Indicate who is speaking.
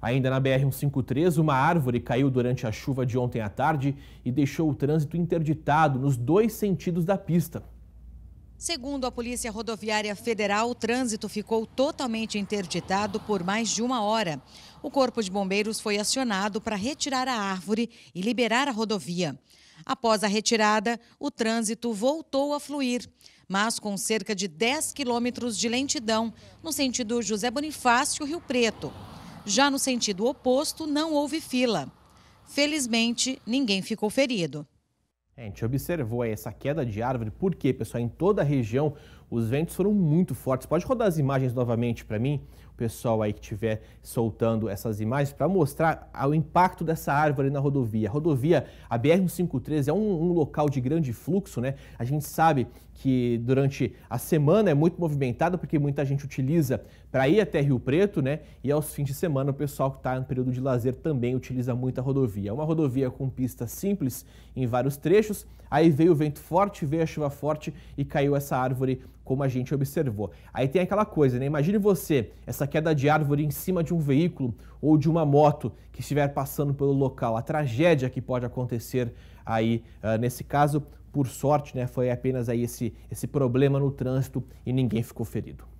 Speaker 1: Ainda na BR-153, uma árvore caiu durante a chuva de ontem à tarde e deixou o trânsito interditado nos dois sentidos da pista.
Speaker 2: Segundo a Polícia Rodoviária Federal, o trânsito ficou totalmente interditado por mais de uma hora. O Corpo de Bombeiros foi acionado para retirar a árvore e liberar a rodovia. Após a retirada, o trânsito voltou a fluir, mas com cerca de 10 quilômetros de lentidão, no sentido José Bonifácio-Rio Preto. Já no sentido oposto, não houve fila. Felizmente, ninguém ficou ferido.
Speaker 1: É, a gente observou essa queda de árvore, porque, pessoal, em toda a região os ventos foram muito fortes. Pode rodar as imagens novamente para mim? pessoal aí que estiver soltando essas imagens para mostrar o impacto dessa árvore na rodovia. A rodovia, a BR-153 é um, um local de grande fluxo, né? A gente sabe que durante a semana é muito movimentada porque muita gente utiliza para ir até Rio Preto, né? E aos fins de semana o pessoal que está no período de lazer também utiliza muito a rodovia. É uma rodovia com pista simples em vários trechos, aí veio o vento forte, veio a chuva forte e caiu essa árvore como a gente observou. Aí tem aquela coisa, né? Imagine você, essa queda de árvore em cima de um veículo ou de uma moto que estiver passando pelo local, a tragédia que pode acontecer aí uh, nesse caso. Por sorte, né, foi apenas aí esse, esse problema no trânsito e ninguém ficou ferido.